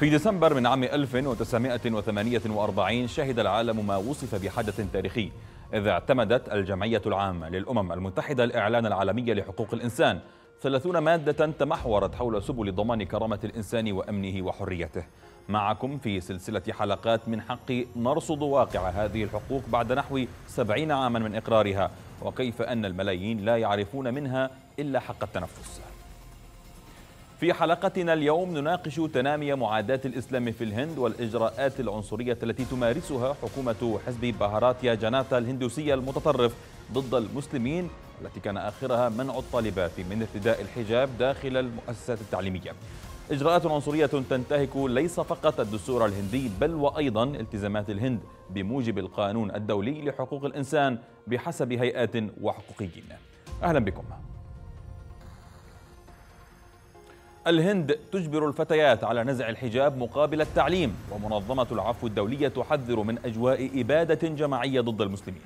في ديسمبر من عام 1948 شهد العالم ما وصف بحدث تاريخي إذ اعتمدت الجمعية العامة للأمم المتحدة الإعلان العالمي لحقوق الإنسان 30 مادة تمحورت حول سبل ضمان كرامة الإنسان وأمنه وحريته معكم في سلسلة حلقات من حق نرصد واقع هذه الحقوق بعد نحو سبعين عاما من إقرارها وكيف أن الملايين لا يعرفون منها إلا حق التنفس في حلقتنا اليوم نناقش تنامي معاداة الإسلام في الهند والإجراءات العنصرية التي تمارسها حكومة حزب بهاراتيا جناتا الهندوسية المتطرف ضد المسلمين التي كان آخرها منع الطالبات من ارتداء الحجاب داخل المؤسسات التعليمية إجراءات عنصرية تنتهك ليس فقط الدستور الهندي بل وأيضا التزامات الهند بموجب القانون الدولي لحقوق الإنسان بحسب هيئات وحقوقيين أهلا بكم الهند تجبر الفتيات على نزع الحجاب مقابل التعليم ومنظمة العفو الدولية تحذر من أجواء إبادة جماعية ضد المسلمين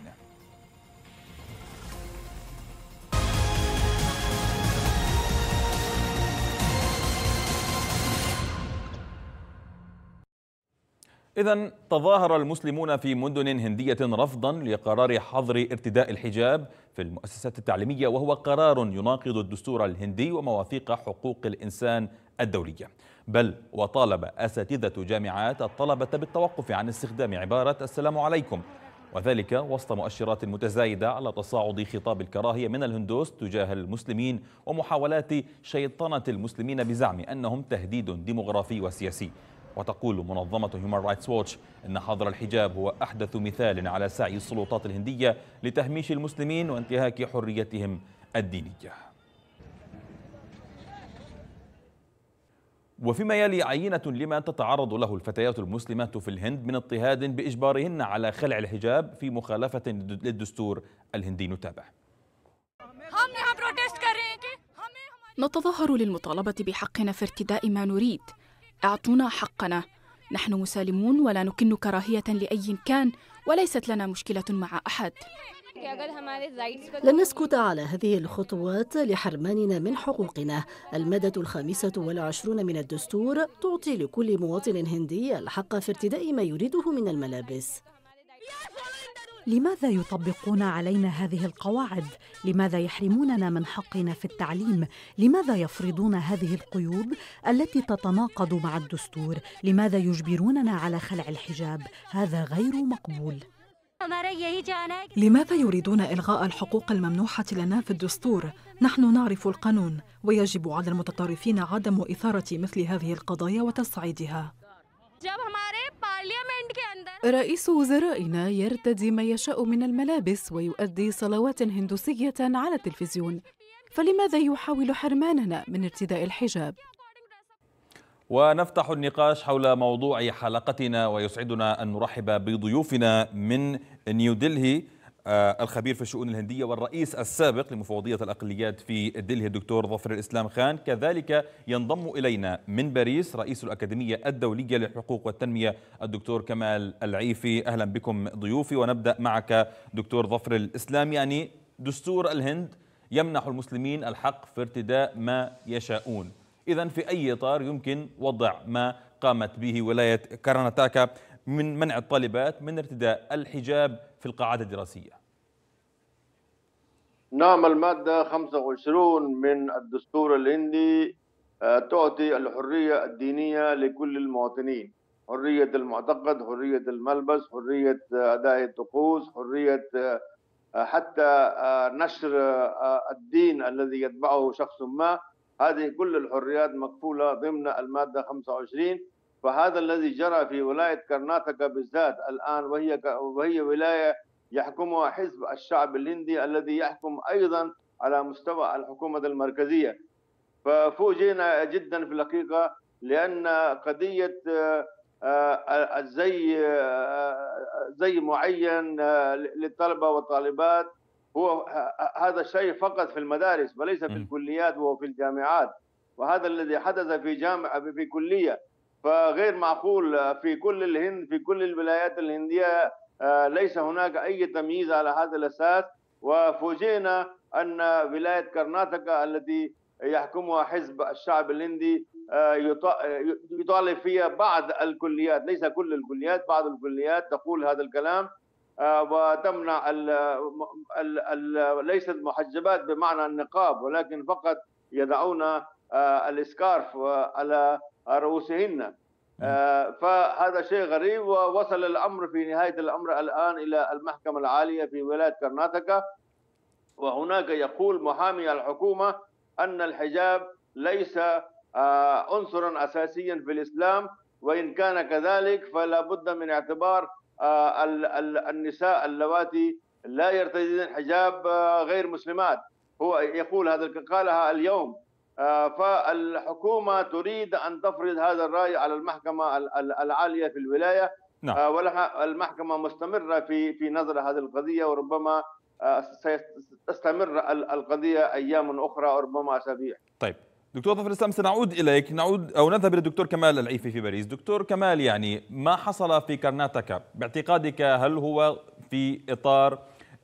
إذا تظاهر المسلمون في مدن هندية رفضا لقرار حظر ارتداء الحجاب في المؤسسات التعليمية وهو قرار يناقض الدستور الهندي ومواثيق حقوق الإنسان الدولية بل وطالب أساتذة جامعات الطلبة بالتوقف عن استخدام عبارة السلام عليكم وذلك وسط مؤشرات متزايدة على تصاعد خطاب الكراهية من الهندوس تجاه المسلمين ومحاولات شيطنة المسلمين بزعم أنهم تهديد ديمغرافي وسياسي وتقول منظمة هيومان رايتس ووتش أن حظر الحجاب هو أحدث مثال على سعي السلطات الهندية لتهميش المسلمين وانتهاك حريتهم الدينية وفيما يلي عينة لما تتعرض له الفتيات المسلمات في الهند من اضطهاد بإجبارهن على خلع الحجاب في مخالفة للدستور الهندي نتابع نتظاهر للمطالبة بحقنا في ارتداء ما نريد اعطونا حقنا نحن مسالمون ولا نكن كراهيه لاي كان وليست لنا مشكله مع احد لن نسكت على هذه الخطوات لحرماننا من حقوقنا المادة الخامسة والعشرون من الدستور تعطي لكل مواطن هندي الحق في ارتداء ما يريده من الملابس لماذا يطبقون علينا هذه القواعد لماذا يحرموننا من حقنا في التعليم لماذا يفرضون هذه القيود التي تتناقض مع الدستور لماذا يجبروننا على خلع الحجاب هذا غير مقبول لماذا يريدون إلغاء الحقوق الممنوحة لنا في الدستور؟ نحن نعرف القانون ويجب على المتطرفين عدم إثارة مثل هذه القضايا وتصعيدها رئيس وزرائنا يرتدي ما يشاء من الملابس ويؤدي صلوات هندوسية على التلفزيون فلماذا يحاول حرماننا من ارتداء الحجاب؟ ونفتح النقاش حول موضوع حلقتنا ويسعدنا أن نرحب بضيوفنا من نيودلهي آه، الخبير في الشؤون الهندية والرئيس السابق لمفوضية الأقليات في دلهي الدكتور ظفر الإسلام خان كذلك ينضم إلينا من باريس رئيس الأكاديمية الدولية للحقوق والتنمية الدكتور كمال العيفي أهلا بكم ضيوفي ونبدأ معك دكتور ظفر الإسلام يعني دستور الهند يمنح المسلمين الحق في ارتداء ما يشاءون إذا في أي إطار يمكن وضع ما قامت به ولاية كرناتاكا من منع الطالبات من ارتداء الحجاب في القاعات الدراسية نعم المادة 25 من الدستور الهندي آه، تعطي الحرية الدينية لكل المواطنين حرية المعتقد حرية الملبس حرية آه، أداء الطقوس حرية آه، حتى نشر الدين الذي يتبعه شخص ما هذه كل الحريات مكفولة ضمن المادة 25 فهذا الذي جرى في ولاية كرناتكا بالذات الآن وهي وهي ولاية يحكمها حزب الشعب الهندي الذي يحكم أيضا على مستوى الحكومة المركزية ففوجئنا جدا في الحقيقة لأن قضية آه، آه، الزي آه، زي معين للطلبة والطالبات هو هذا الشيء فقط في المدارس وليس في الكليات وفي الجامعات وهذا الذي حدث في جامعة في كلية فغير معقول آه، في كل الهند في كل الولايات الهنديه آه، ليس هناك اي تمييز على هذا الاساس وفوجئنا ان ولايه كرناتكا التي يحكمها حزب الشعب الهندي آه، يطالب فيها بعض الكليات ليس كل الكليات بعض الكليات تقول هذا الكلام وتمنع الـ الـ الـ ليست محجبات بمعنى النقاب ولكن فقط يدعون آه، الاسكارف على رؤوسهن آه، نعم. فهذا شيء غريب ووصل الامر في نهايه الامر الان الى المحكمه العاليه في ولايه كرناتكا وهناك يقول محامي الحكومه ان الحجاب ليس آه، عنصرا اساسيا في الاسلام وان كان كذلك فلا بد من اعتبار النساء اللواتي لا يرتدين حجاب غير مسلمات هو يقول هذا قالها اليوم آه، فالحكومة تريد أن تفرض هذا الرأي على المحكمة العالية في الولاية نعم. آه، والمحكمة مستمرة في في نظر هذه القضية وربما آه، ستستمر القضية أيام أخرى ربما أسابيع طيب دكتور ظفر الاسلام سنعود اليك نعود او نذهب الى الدكتور كمال العيفي في باريس دكتور كمال يعني ما حصل في كرناتكا باعتقادك هل هو في اطار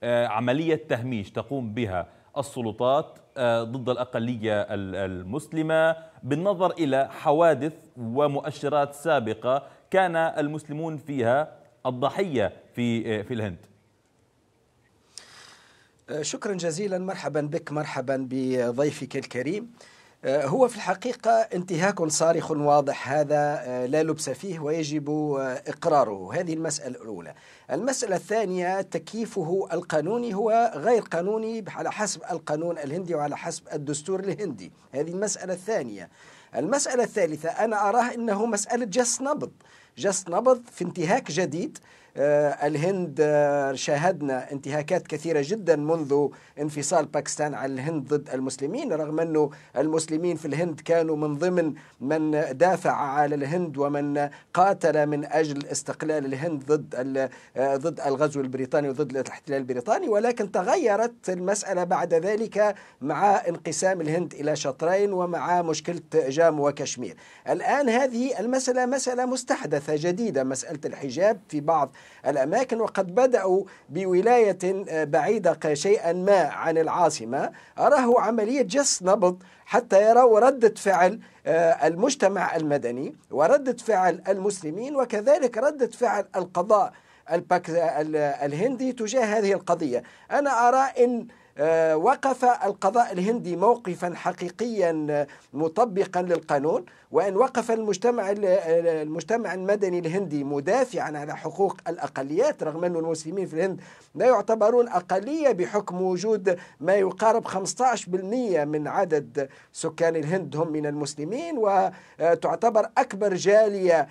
عمليه تهميش تقوم بها السلطات آه، ضد الأقلية المسلمة بالنظر إلى حوادث ومؤشرات سابقة كان المسلمون فيها الضحية في آه، في الهند آه، شكرا جزيلا مرحبا بك مرحبا بضيفك الكريم آه، هو في الحقيقة انتهاك صارخ واضح هذا آه، لا لبس فيه ويجب آه، إقراره هذه المسألة الأولى المسألة الثانية تكييفه القانوني هو غير قانوني على حسب القانون الهندي وعلى حسب الدستور الهندي هذه المسألة الثانية المسألة الثالثة أنا أراه أنه مسألة جس نبض جس نبض في انتهاك جديد آه، الهند آه، شاهدنا انتهاكات كثيرة جدا منذ انفصال باكستان عن الهند ضد المسلمين رغم أنه المسلمين في الهند كانوا من ضمن من دافع على الهند ومن قاتل من أجل استقلال الهند ضد آه، ضد الغزو البريطاني وضد الاحتلال البريطاني ولكن تغيرت المسألة بعد ذلك مع انقسام الهند إلى شطرين ومع مشكلة جامو وكشمير الآن هذه المسألة مسألة مستحدثة جديدة مسألة الحجاب في بعض الأماكن وقد بدأوا بولاية آه، بعيدة شيئا ما عن العاصمة أراه عملية جس نبض حتى يروا ردة فعل آه، المجتمع المدني وردة فعل المسلمين وكذلك ردة فعل القضاء آه، الهندي تجاه هذه القضية أنا أرى أن آه، وقف القضاء الهندي موقفا حقيقيا آه، مطبقا للقانون وان وقف المجتمع آه، المجتمع المدني الهندي مدافعا على حقوق الاقليات رغم ان المسلمين في الهند لا يعتبرون اقليه بحكم وجود ما يقارب 15% من عدد سكان الهند هم من المسلمين وتعتبر اكبر جاليه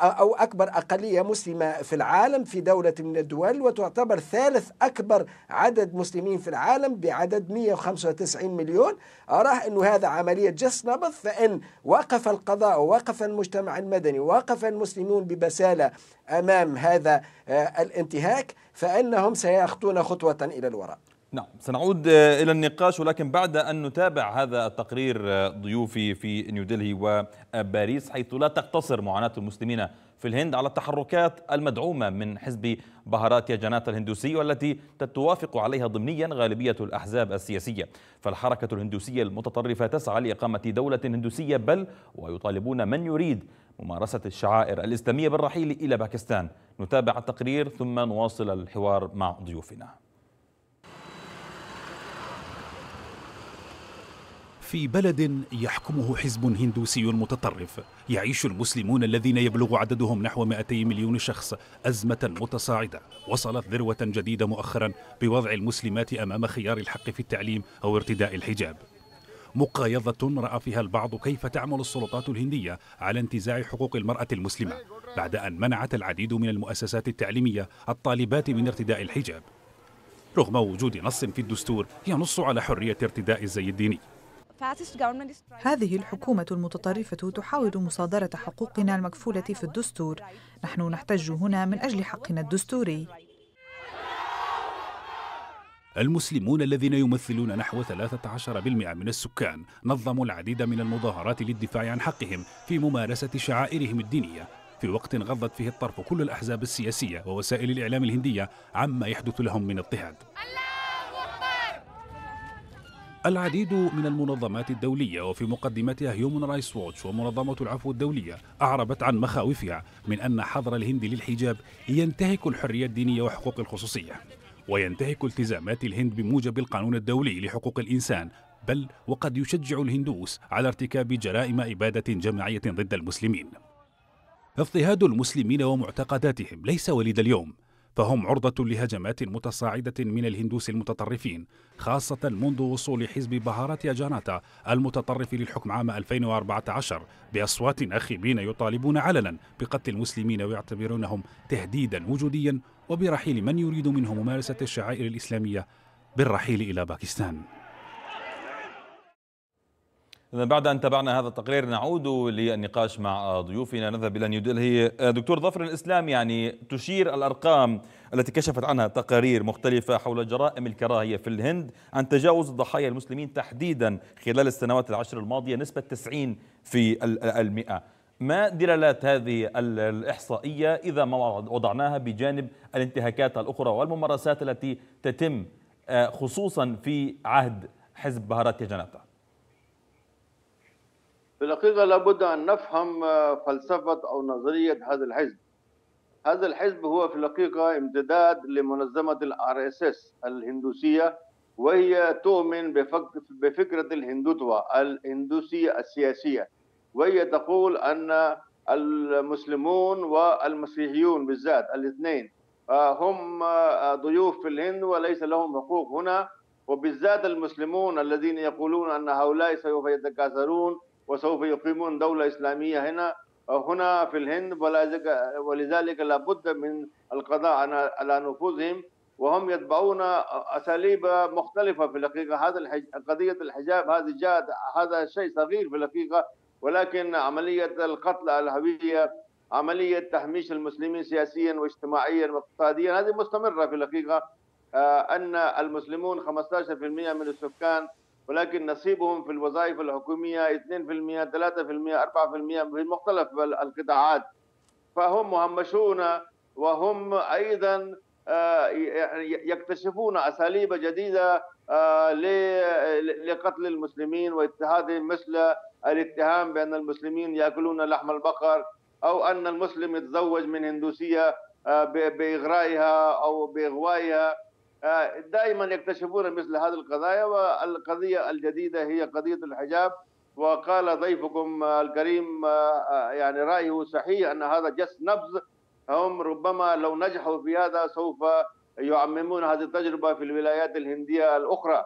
أو أكبر أقلية مسلمة في العالم في دولة من الدول وتعتبر ثالث أكبر عدد مسلمين في العالم العالم بعدد 195 مليون أراه أنه هذا عملية جس نبض فإن وقف القضاء ووقف المجتمع المدني ووقف المسلمون ببسالة أمام هذا آه، الانتهاك فإنهم سيخطون خطوة إلى الوراء نعم سنعود آه، إلى النقاش ولكن بعد أن نتابع هذا التقرير آه، ضيوفي في نيودلهي وباريس حيث لا تقتصر معاناة المسلمين في الهند على التحركات المدعومة من حزب بهاراتيا جناتا الهندوسي والتي توافق عليها ضمنيا غالبية الأحزاب السياسية فالحركة الهندوسية المتطرفة تسعى لإقامة دولة هندوسية بل ويطالبون من يريد ممارسة الشعائر الإسلامية بالرحيل إلى باكستان نتابع التقرير ثم نواصل الحوار مع ضيوفنا في بلد يحكمه حزب هندوسي متطرف يعيش المسلمون الذين يبلغ عددهم نحو 200 مليون شخص أزمة متصاعدة وصلت ذروة جديدة مؤخرا بوضع المسلمات أمام خيار الحق في التعليم أو ارتداء الحجاب مقايضة رأى فيها البعض كيف تعمل السلطات الهندية على انتزاع حقوق المرأة المسلمة بعد أن منعت العديد من المؤسسات التعليمية الطالبات من ارتداء الحجاب رغم وجود نص في الدستور ينص على حرية ارتداء الزي الديني هذه الحكومة المتطرفة تحاول مصادرة حقوقنا المكفولة في الدستور نحن نحتج هنا من أجل حقنا الدستوري المسلمون الذين يمثلون نحو 13% من السكان نظموا العديد من المظاهرات للدفاع عن حقهم في ممارسة شعائرهم الدينية في وقت غضت فيه الطرف كل الأحزاب السياسية ووسائل الإعلام الهندية عما يحدث لهم من اضطهاد العديد من المنظمات الدولية وفي مقدمتها هيومن رايس ووتش ومنظمة العفو الدولية أعربت عن مخاوفها من أن حظر الهند للحجاب ينتهك الحرية الدينية وحقوق الخصوصية وينتهك التزامات الهند بموجب القانون الدولي لحقوق الإنسان بل وقد يشجع الهندوس على ارتكاب جرائم إبادة جماعية ضد المسلمين اضطهاد المسلمين ومعتقداتهم ليس وليد اليوم فهم عرضة لهجمات متصاعدة من الهندوس المتطرفين خاصة منذ وصول حزب بهاراتيا جاناتا المتطرف للحكم عام 2014 بأصوات أخيبين يطالبون علنا بقتل المسلمين ويعتبرونهم تهديدا وجوديا وبرحيل من يريد منهم ممارسة الشعائر الإسلامية بالرحيل إلى باكستان إذا بعد أن تابعنا هذا التقرير نعود للنقاش مع ضيوفنا نذهب إلى نيودلهي دكتور ظفر الإسلام يعني تشير الأرقام التي كشفت عنها تقارير مختلفة حول جرائم الكراهية في الهند عن تجاوز الضحايا المسلمين تحديدا خلال السنوات العشر الماضية نسبة 90 في المئة ما دلالات هذه الإحصائية إذا ما وضعناها بجانب الانتهاكات الأخرى والممارسات التي تتم آه، خصوصا في عهد حزب بهارات جناتا في الحقيقة لابد أن نفهم آه, فلسفة أو نظرية هذا الحزب هذا الحزب هو في الحقيقة امتداد لمنظمة الار اس اس الهندوسية وهي تؤمن بفكرة الهندوتوا الهندوسية السياسية وهي تقول أن المسلمون والمسيحيون بالذات الاثنين آه, هم آه, ضيوف في الهند وليس لهم حقوق هنا وبالذات المسلمون الذين يقولون أن هؤلاء سوف يتكاثرون وسوف يقيمون دولة إسلامية هنا هنا في الهند ولذلك لابد من القضاء على نفوذهم وهم يتبعون اساليب مختلفه في الحقيقه هذا قضيه الحجاب هذه جاءت هذا شيء صغير في الحقيقه ولكن عمليه القتل على الهويه عمليه تهميش المسلمين سياسيا واجتماعيا واقتصاديا هذه مستمره في الحقيقه آه، ان المسلمون 15% من السكان ولكن نصيبهم في الوظائف الحكومية 2% 3% 4% في مختلف القطاعات فهم مهمشون وهم أيضا آه، يكتشفون أساليب جديدة آه، لقتل المسلمين واضطهادهم مثل الاتهام بأن المسلمين يأكلون لحم البقر أو أن المسلم يتزوج من هندوسية آه، بإغرائها أو بإغوائها آه، دائما يكتشفون مثل هذه القضايا والقضية الجديدة هي قضية الحجاب وقال ضيفكم الكريم آه، آه، يعني رأيه صحيح أن هذا جس نبذ هم ربما لو نجحوا في هذا سوف يعممون هذه التجربة في الولايات الهندية الأخرى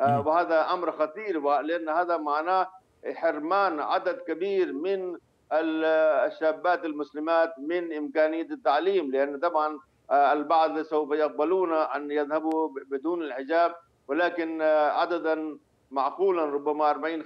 وهذا أمر خطير لأن هذا معناه حرمان عدد كبير من الشابات المسلمات من إمكانية التعليم لأن طبعا آه، البعض سوف يقبلون أن يذهبوا بدون الحجاب ولكن آه، عددا معقولا ربما 40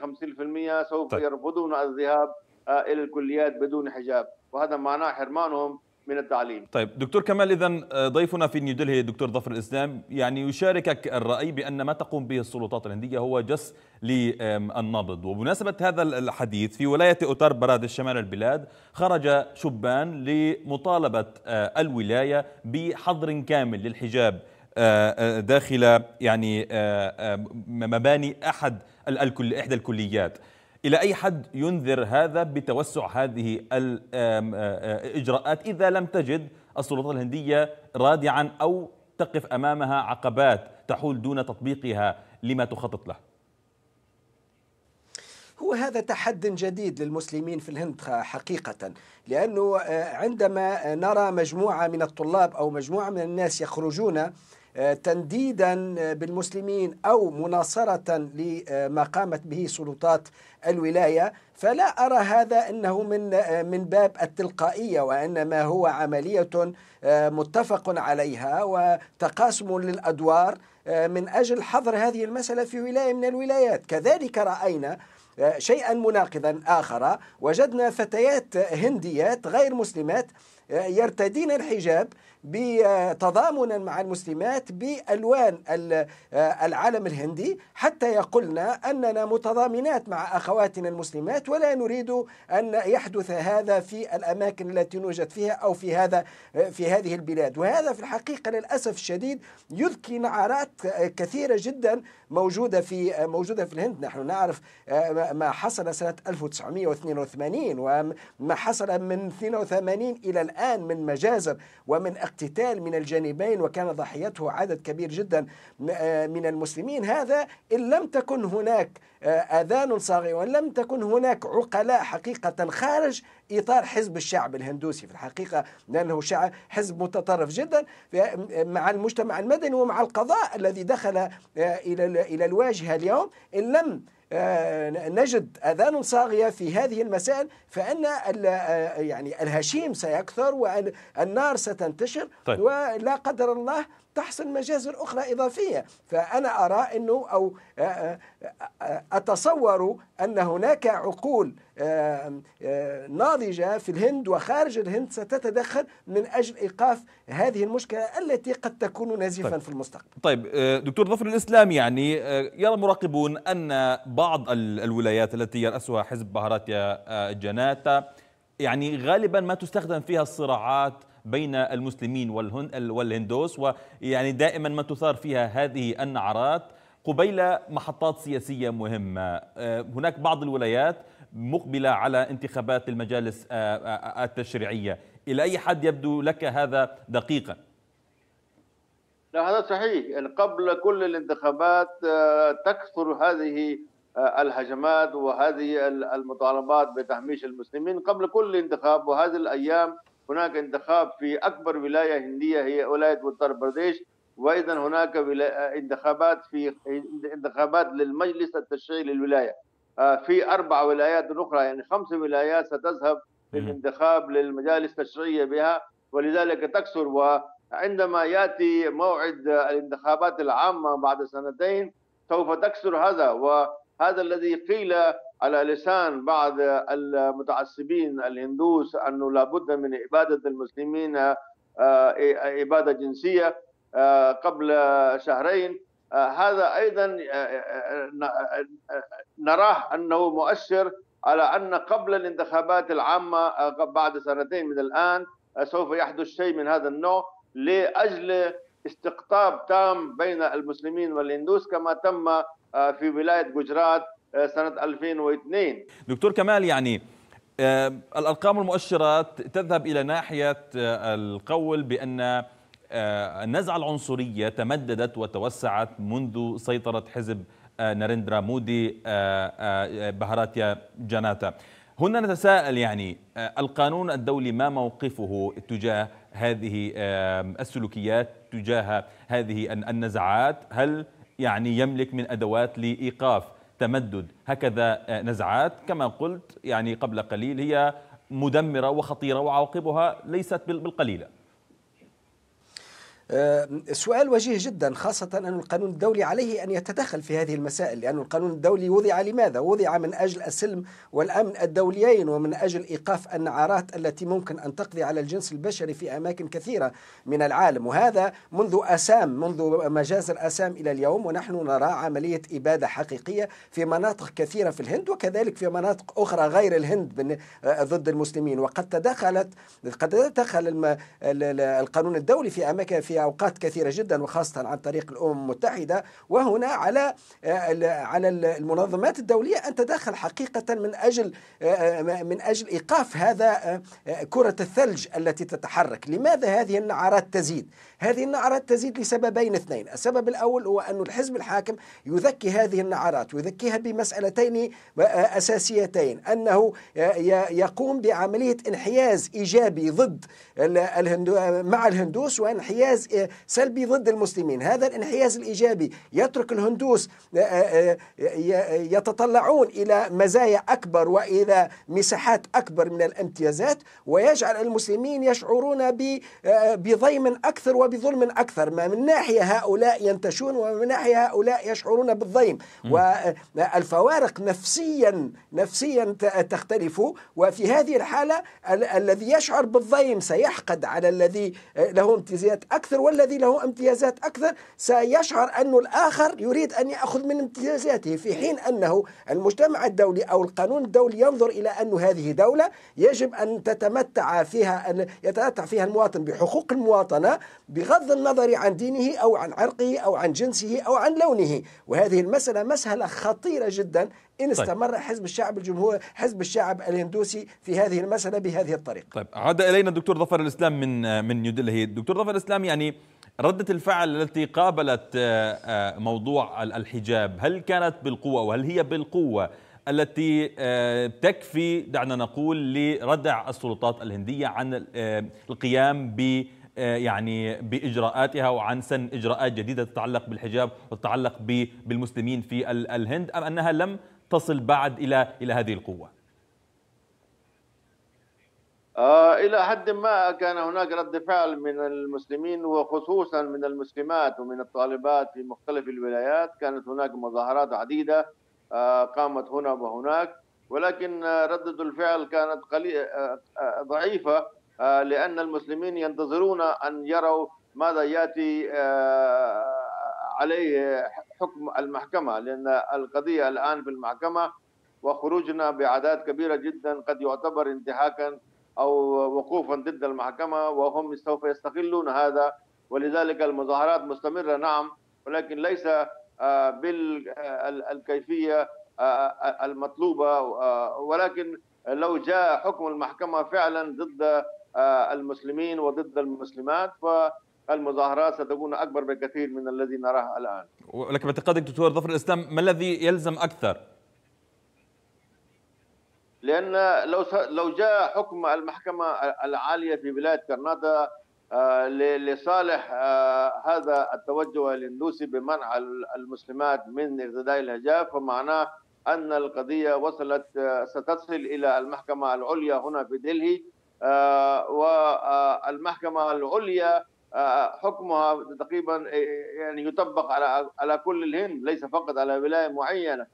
50% سوف طيب. يرفضون الذهاب آه، الى الكليات بدون حجاب وهذا معناه حرمانهم من التعليم طيب دكتور كمال إذا آه، ضيفنا في نيودلهي دكتور ظفر الإسلام يعني يشاركك الرأي بأن ما تقوم به السلطات الهندية هو جس للنبض وبمناسبة هذا الحديث في ولاية أوتار براد شمال البلاد خرج شبان لمطالبة آه، الولاية بحظر كامل للحجاب آه، داخل يعني مباني أحد الكل إحدى الكليات إلى أي حد ينذر هذا بتوسع هذه الإجراءات إذا لم تجد السلطات الهندية رادعا أو تقف أمامها عقبات تحول دون تطبيقها لما تخطط له هو هذا تحد جديد للمسلمين في الهند حقيقة لأنه عندما نرى مجموعة من الطلاب أو مجموعة من الناس يخرجون تنديدا بالمسلمين أو مناصرة لما قامت به سلطات الولاية فلا أرى هذا أنه من من باب التلقائية وإنما هو عملية آه، متفق عليها وتقاسم للأدوار آه، من أجل حظر هذه المسألة في ولاية من الولايات كذلك رأينا آه، شيئا مناقضا آخر وجدنا فتيات هنديات غير مسلمات يرتدين الحجاب تضامنا مع المسلمات بالوان آه، العالم الهندي حتى يقولنا اننا متضامنات مع اخواتنا المسلمات ولا نريد ان يحدث هذا في الاماكن التي نوجد فيها او في هذا آه، في هذه البلاد وهذا في الحقيقه للاسف الشديد يذكي نعرات آه، كثيره جدا موجوده في موجوده في الهند نحن نعرف ما حصل سنه 1982 وما حصل من 82 الى الان من مجازر ومن اقتتال من الجانبين وكان ضحيته عدد كبير جدا آه، من المسلمين هذا إن لم تكن هناك آه، آذان صاغية وإن لم تكن هناك عقلاء حقيقة خارج إطار حزب الشعب الهندوسي في الحقيقة لأنه شعب حزب متطرف جدا آه، مع المجتمع المدني ومع القضاء الذي دخل إلى الواجهة اليوم إن لم آه، نجد اذان صاغيه في هذه المسائل فان آه، يعني الهشيم سيكثر والنار ستنتشر طيب. ولا قدر الله تحصل مجازر اخرى اضافيه فانا ارى انه او آه، أتصور أن هناك عقول آه، آه، ناضجة في الهند وخارج الهند ستتدخل من أجل إيقاف هذه المشكلة التي قد تكون نزيفا طيب. في المستقبل طيب آه، دكتور ظفر الإسلام يعني يرى مراقبون أن بعض الولايات التي يرأسها حزب بهاراتيا جناتا يعني غالبا ما تستخدم فيها الصراعات بين المسلمين والهندوس ويعني دائما ما تثار فيها هذه النعرات قبيل محطات سياسية مهمة آه، هناك بعض الولايات مقبلة على انتخابات المجالس آه، آه، التشريعية إلى أي حد يبدو لك هذا دقيقا؟ لا هذا صحيح يعني قبل كل الانتخابات تكثر هذه الهجمات وهذه المطالبات بتهميش المسلمين قبل كل انتخاب وهذه الأيام هناك انتخاب في أكبر ولاية هندية هي ولاية أتر برديش وايضا هناك انتخابات في انتخابات للمجلس التشريعي للولايه آه، في اربع ولايات اخرى يعني خمس ولايات ستذهب للانتخاب للمجالس التشريعيه بها ولذلك تكثر وعندما ياتي موعد الانتخابات العامه بعد سنتين سوف تكثر هذا وهذا الذي قيل على لسان بعض المتعصبين الهندوس انه لابد من اباده المسلمين اباده آه، جنسيه آه، قبل شهرين آه، هذا ايضا آه، نراه انه مؤشر على ان قبل الانتخابات العامه بعد سنتين من الان سوف يحدث شيء من هذا النوع لاجل استقطاب تام بين المسلمين والهندوس كما تم في ولايه جوجرات سنه 2002 دكتور كمال يعني الارقام المؤشرات تذهب الى ناحيه القول بان آه، النزعة العنصرية تمددت وتوسعت منذ سيطرة حزب آه، ناريندرا مودي آه، بهاراتيا جاناتا هنا نتساءل يعني القانون الدولي ما موقفه تجاه هذه السلوكيات تجاه هذه النزعات هل يعني يملك من أدوات لإيقاف تمدد هكذا نزعات كما قلت يعني قبل قليل هي مدمرة وخطيرة وعواقبها ليست بالقليلة آه، سؤال وجيه جدا خاصة أن القانون الدولي عليه أن يتدخل في هذه المسائل لأن القانون الدولي وضع لماذا؟ وضع من أجل السلم والأمن الدوليين ومن أجل إيقاف النعارات التي ممكن أن تقضي على الجنس البشري في أماكن كثيرة من العالم وهذا منذ أسام منذ مجاز الأسام إلى اليوم ونحن نرى عملية إبادة حقيقية في مناطق كثيرة في الهند وكذلك في مناطق أخرى غير الهند آه، ضد المسلمين وقد تدخلت قد تدخل القانون الدولي في أماكن في في أوقات كثيرة جدا وخاصة عن طريق الأمم المتحدة وهنا على آه، على المنظمات الدولية أن تدخل حقيقة من أجل آه، آه، من أجل إيقاف هذا كرة الثلج التي تتحرك لماذا هذه النعرات تزيد هذه النعرات تزيد لسببين اثنين السبب الأول هو أن الحزب الحاكم يذكي هذه النعرات ويذكيها بمسألتين أساسيتين أنه يقوم بعملية انحياز إيجابي ضد مع الهندوس وانحياز سلبي ضد المسلمين هذا الانحياز الإيجابي يترك الهندوس آه، آه، آه، يتطلعون إلى مزايا أكبر وإلى مساحات أكبر من الامتيازات ويجعل المسلمين يشعرون بضيم أكثر وبظلم أكثر ما من ناحية هؤلاء ينتشون ومن ناحية هؤلاء يشعرون بالضيم والفوارق نفسيا نفسيا تختلف وفي هذه الحالة الذي يشعر بالضيم سيحقد على الذي له امتيازات أكثر أكثر والذي له امتيازات أكثر سيشعر أن الآخر يريد أن يأخذ من امتيازاته في حين أنه المجتمع الدولي أو القانون الدولي ينظر إلى أن هذه دولة يجب أن تتمتع فيها أن يتمتع فيها المواطن بحقوق المواطنة بغض النظر عن دينه أو عن عرقه أو عن جنسه أو عن لونه وهذه المسألة مسألة خطيرة جدا إن طيب. استمر حزب الشعب الجمهوري حزب الشعب الهندوسي في هذه المسألة بهذه الطريقة طيب عاد إلينا الدكتور ظفر الإسلام من من نيودلهي الدكتور ظفر الإسلام يعني ردة الفعل التي قابلت آه، آه، موضوع الحجاب هل كانت بالقوة وهل هي بالقوة التي آه، تكفي دعنا نقول لردع السلطات الهندية عن القيام ب يعني باجراءاتها وعن سن اجراءات جديده تتعلق بالحجاب وتتعلق بالمسلمين في الهند ام انها لم تصل بعد إلى إلى هذه القوة؟ آه، إلى حد ما كان هناك رد فعل من المسلمين وخصوصا من المسلمات ومن الطالبات في مختلف الولايات كانت هناك مظاهرات عديدة آه، قامت هنا وهناك ولكن ردة الفعل كانت قليل آه، ضعيفة لأن المسلمين ينتظرون أن يروا ماذا يأتي عليه حكم المحكمة لأن القضية الآن في المحكمة وخروجنا بأعداد كبيرة جدا قد يعتبر انتهاكا أو وقوفا ضد المحكمة وهم سوف يستغلون هذا ولذلك المظاهرات مستمرة نعم ولكن ليس آه، بالكيفية آه، آه، المطلوبة ولكن لو جاء حكم المحكمة فعلا ضد المسلمين وضد المسلمات ف المظاهرات ستكون أكبر بكثير من الذي نراه الآن ولكن باعتقادك دكتور ظفر الإسلام ما الذي يلزم أكثر؟ لأن لو لو جاء حكم المحكمة العالية في بلاد كرناطة آه، لصالح آه، هذا التوجه الاندوسي بمنع المسلمات من ارتداء الحجاب فمعناه ان القضيه وصلت آه، ستصل الى المحكمه العليا هنا في دلهي والمحكمه العليا حكمها تقريبا يعني يطبق على على كل الهند ليس فقط على ولايه معينه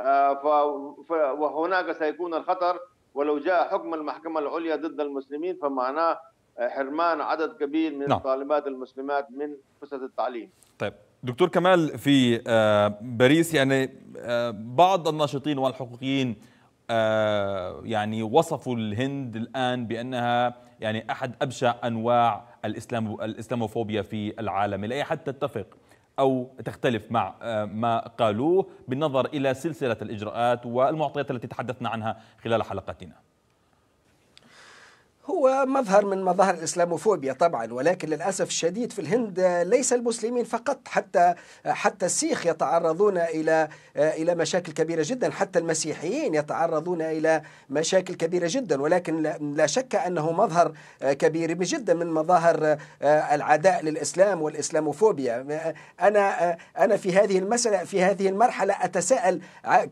آه، وهناك سيكون الخطر ولو جاء حكم المحكمه العليا ضد المسلمين فمعناه حرمان عدد كبير من الطالبات نعم. المسلمات من فرصه التعليم. طيب دكتور كمال في آه، باريس يعني آه، بعض الناشطين والحقوقيين يعني وصفوا الهند الان بانها يعني احد ابشع انواع الإسلام الإسلاموفوبيا في العالم إلى أي حد تتفق أو تختلف مع آه، ما قالوه بالنظر إلى سلسلة الإجراءات والمعطيات التي تحدثنا عنها خلال حلقتنا هو مظهر من مظاهر الاسلاموفوبيا طبعا ولكن للاسف الشديد في الهند ليس المسلمين فقط حتى حتى السيخ يتعرضون الى الى مشاكل كبيره جدا حتى المسيحيين يتعرضون الى مشاكل كبيره جدا ولكن لا شك انه مظهر كبير جدا من مظاهر العداء للاسلام والاسلاموفوبيا انا انا في هذه المساله في هذه المرحله اتساءل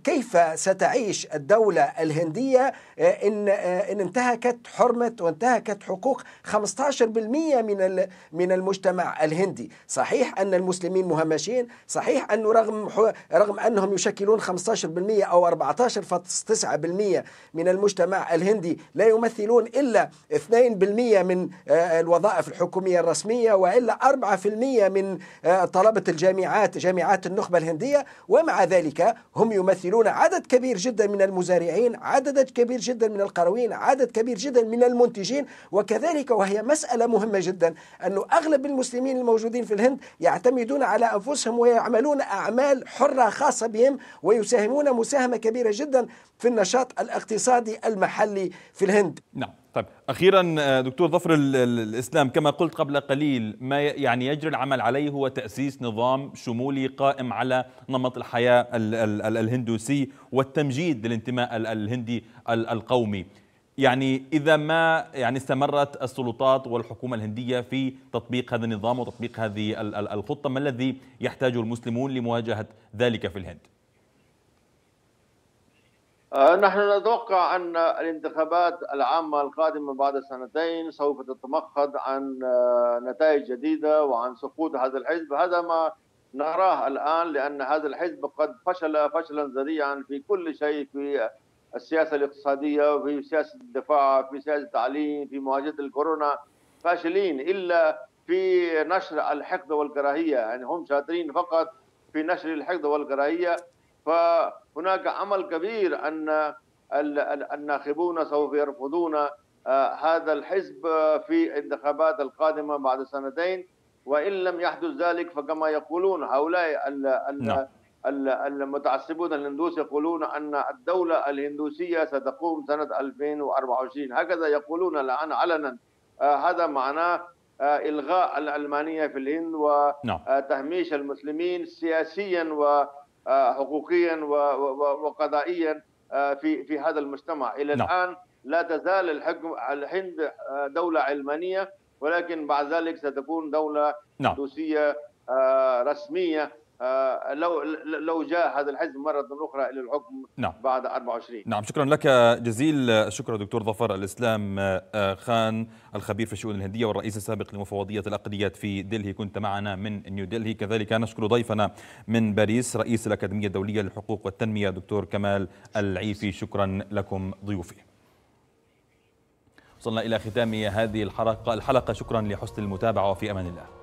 كيف ستعيش الدوله الهنديه ان ان انتهكت حرمه وانتهكت حقوق 15% من من المجتمع الهندي صحيح أن المسلمين مهمشين صحيح أنه رغم رغم أنهم يشكلون 15% أو 14.9% من المجتمع الهندي لا يمثلون إلا 2% من آه، الوظائف الحكومية الرسمية وإلا 4% من آه، طلبة الجامعات جامعات النخبة الهندية ومع ذلك هم يمثلون عدد كبير جدا من المزارعين عدد كبير جدا من القرويين عدد كبير جدا من المنتجين المنتجين وكذلك وهي مسألة مهمة جدا أن أغلب المسلمين الموجودين في الهند يعتمدون على أنفسهم ويعملون أعمال حرة خاصة بهم ويساهمون مساهمة كبيرة جدا في النشاط الاقتصادي المحلي في الهند نعم طيب اخيرا دكتور ظفر الاسلام كما قلت قبل قليل ما يعني يجري العمل عليه هو تاسيس نظام شمولي قائم على نمط الحياه الهندوسي والتمجيد للانتماء الهندي القومي يعني إذا ما يعني استمرت السلطات والحكومة الهندية في تطبيق هذا النظام وتطبيق هذه الخطة ما الذي يحتاجه المسلمون لمواجهة ذلك في الهند؟ آه، نحن نتوقع أن الانتخابات العامة القادمة بعد سنتين سوف تتمخض عن آه، نتائج جديدة وعن سقوط هذا الحزب هذا ما نراه الآن لأن هذا الحزب قد فشل فشلا ذريعا في كل شيء في السياسه الاقتصاديه وفي سياسه الدفاع في سياسه التعليم في مواجهه الكورونا فاشلين الا في نشر الحقد والكراهيه يعني هم شاطرين فقط في نشر الحقد والكراهيه فهناك امل كبير ان الناخبون سوف يرفضون آه، هذا الحزب آه، في الانتخابات القادمه بعد سنتين وان لم يحدث ذلك فكما يقولون هؤلاء ال ال نعم. المتعصبون الهندوس يقولون أن الدولة الهندوسية ستقوم سنة 2024 هكذا يقولون الآن علنا آه، هذا معناه آه، إلغاء العلمانية في الهند وتهميش نعم. آه، المسلمين سياسيا وحقوقيا وقضائيا في في هذا المجتمع إلى نعم. الآن لا تزال الحكم الهند دولة علمانية ولكن بعد ذلك ستكون دولة نعم. هندوسية رسمية آه، لو لو جاء هذا الحزب مرة أخرى إلى الحكم نعم. بعد 24 نعم شكرا لك جزيل الشكر دكتور ظفر الإسلام آه، خان الخبير في الشؤون الهندية والرئيس السابق لمفوضية الأقليات في دلهي كنت معنا من نيو دلهي كذلك نشكر ضيفنا من باريس رئيس الأكاديمية الدولية للحقوق والتنمية دكتور كمال العيفي شكرا لكم ضيوفي وصلنا إلى ختام هذه الحلقة الحلقة شكرا لحسن المتابعة وفي أمان الله